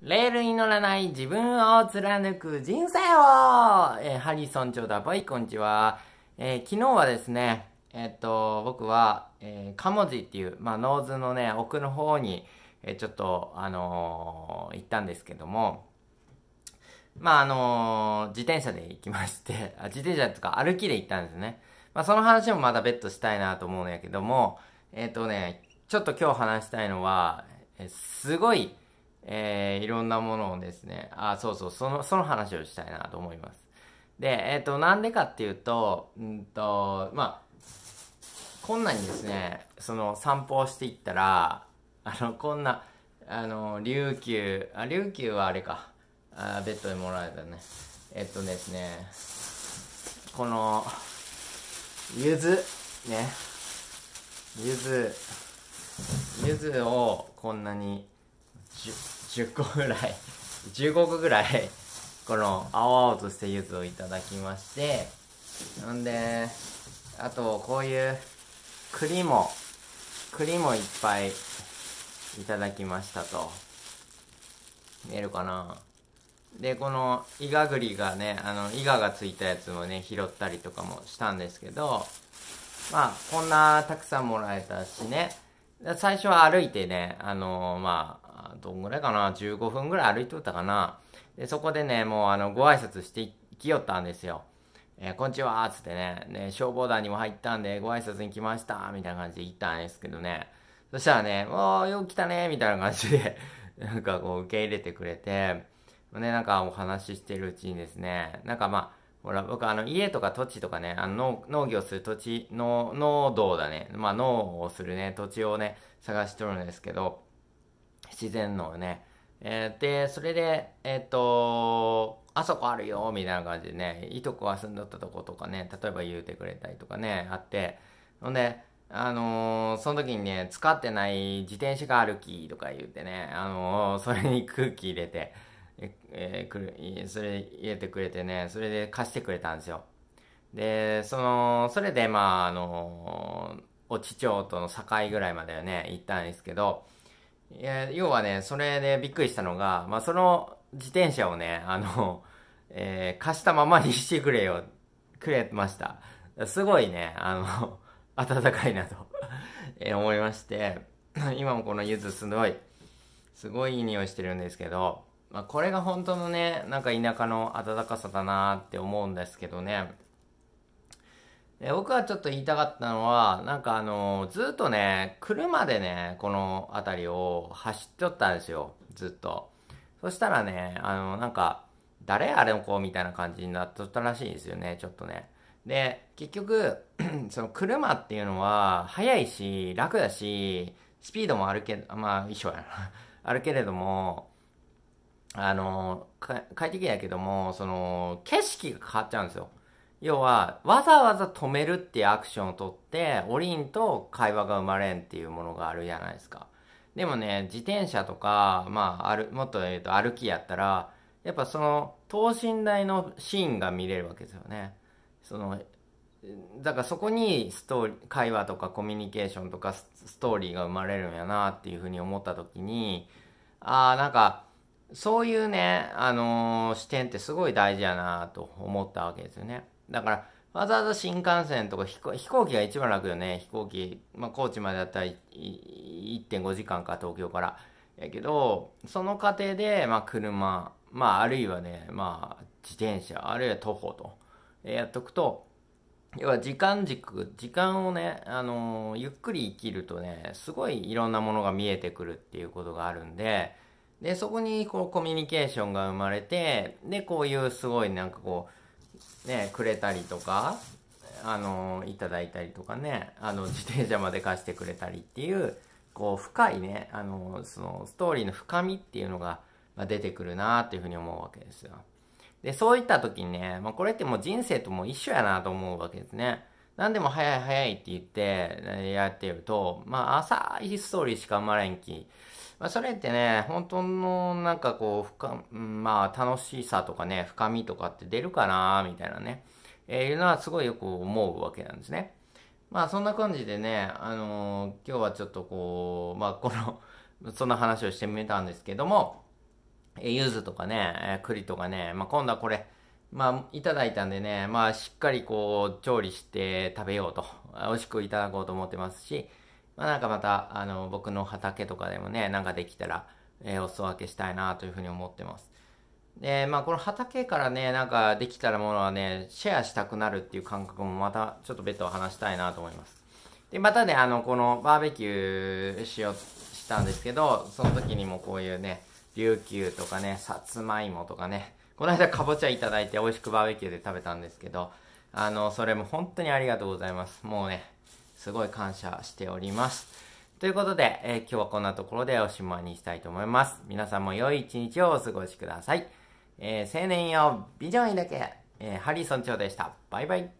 レールに乗らない自分を貫く人生を、えー、ハリソン長だぽい、こんにちは。えー、昨日はですね、えー、っと、僕は、えー、カモジっていう、まあ、ノーズのね、奥の方に、えちょっと、あの行ったんですけども、まあ、あの自転車で行きまして、あ自転車とか歩きで行ったんですね。まあ、その話もまだ別途したいなと思うんやけども、えっとね、ちょっと今日話したいのは、えすごい、えー、いろんなものをですね、あ、そうそう、その、その話をしたいなと思います。で、えっ、ー、と、なんでかっていうと、うんと、まあ、こんなにですね、その散歩をしていったら、あの、こんな、あの、琉球、あ、琉球はあれか、あベッドでもらえたね。えっとですね、この、ゆず、ね、ゆず、ゆずをこんなに、10個ぐらい15 個ぐらいこの青々とした柚子をいただきましてなんであとこういう栗も栗もいっぱいいただきましたと見えるかなでこのイガグリがねあのイガがついたやつもね拾ったりとかもしたんですけどまあこんなたくさんもらえたしね最初は歩いてねあのー、まあどんぐらいかな、15分ぐらい歩いとったかな。で、そこでね、もうあの、ご挨拶してきよったんですよ。えー、こんにちは、つってね、ね、消防団にも入ったんで、ご挨拶に来ました、みたいな感じで行ったんですけどね。そしたらね、おー、よく来たね、みたいな感じで なんかこう、受け入れてくれて、ね、なんかお話ししてるうちにですね、なんかまあ、ほら、僕あの、家とか土地とかね、あの農、農業する土地、農、農道だね、まあ、農をするね、土地をね、探しとるんですけど、自然のね。えー、で、それで、えっ、ー、と、あそこあるよ、みたいな感じでね、いとこが住んどったとことかね、例えば言うてくれたりとかね、あって、ほんで、あのー、その時にね、使ってない自転車があるきとか言ってね、あのー、それに空気入れて、えー、それ入れてくれてね、それで貸してくれたんですよ。で、その、それで、まあ、あのお父町との境ぐらいまではね、行ったんですけど、いや、要はね、それでびっくりしたのが、まあ、その自転車をね、あの、えー、貸したままにしてくれよ、くれました。すごいね、あの、暖 かいなと えー、思いまして、今もこのゆずすごい、すごいいい匂いしてるんですけど、まあ、これが本当のね、なんか田舎の暖かさだなって思うんですけどね、で僕はちょっと言いたかったのは、なんかあのー、ずっとね、車でね、この辺りを走っとったんですよ、ずっと。そしたらね、あのー、なんか、誰あれの子みたいな感じになっとったらしいんですよね、ちょっとね。で、結局、その車っていうのは、速いし、楽だし、スピードもあるけ、まあ、一緒やな。あるけれども、あのー、快適やけども、その、景色が変わっちゃうんですよ。要は、わざわざ止めるっていうアクションをとって、おりんと会話が生まれんっていうものがあるじゃないですか。でもね、自転車とか、まあ、ある、もっと言うと歩きやったら、やっぱその、等身大のシーンが見れるわけですよね。その、だからそこにストーリー、会話とかコミュニケーションとかストーリーが生まれるんやなっていうふうに思った時に、ああ、なんか、そういうね、あのー、視点ってすごい大事やなと思ったわけですよね。だから、わざわざ新幹線とか飛行機が一番楽よね。飛行機。まあ、高知までだったら1.5時間か、東京から。やけど、その過程で、まあ、車、まあ、あるいはね、まあ、自転車、あるいは徒歩と、えー、やっとくと、要は時間軸、時間をね、あのー、ゆっくり生きるとね、すごいいろんなものが見えてくるっていうことがあるんで、で、そこにこうコミュニケーションが生まれて、で、こういうすごいなんかこう、ね、くれたりとか、あの、いただいたりとかね、あの、自転車まで貸してくれたりっていう、こう、深いね、あの、その、ストーリーの深みっていうのが、まあ、出てくるなっていうふうに思うわけですよ。で、そういった時にね、まあ、これってもう人生とも一緒やなと思うわけですね。何でも早い早いって言ってやってると、まあ、浅いストーリーしか生まれんき、まあ、それってね、本当のなんかこう、深、まあ、楽しさとかね、深みとかって出るかなみたいなね、えー、いうのはすごいよく思うわけなんですね。まあ、そんな感じでね、あのー、今日はちょっとこう、まあ、このそんな話をしてみたんですけども、えゆずとかね、栗とかね、まあ、今度はこれ、まあ、いただいたんでね、まあ、しっかりこう、調理して食べようと、美味しくいただこうと思ってますし、まあ、なんかまた、あの、僕の畑とかでもね、なんかできたら、えー、お裾分けしたいなというふうに思ってます。で、まあ、この畑からね、なんかできたらものはね、シェアしたくなるっていう感覚もまた、ちょっと別途話したいなと思います。で、またね、あの、このバーベキューしよう、したんですけど、その時にもこういうね、琉球とかね、さつまいもとかね、この間かぼちゃいただいて美味しくバーベキューで食べたんですけど、あの、それも本当にありがとうございます。もうね、すごい感謝しております。ということで、えー、今日はこんなところでおしまいにしたいと思います。皆さんも良い一日をお過ごしください。えー、青年よ、ビジョンだけ、えー、ハリソン長でした。バイバイ。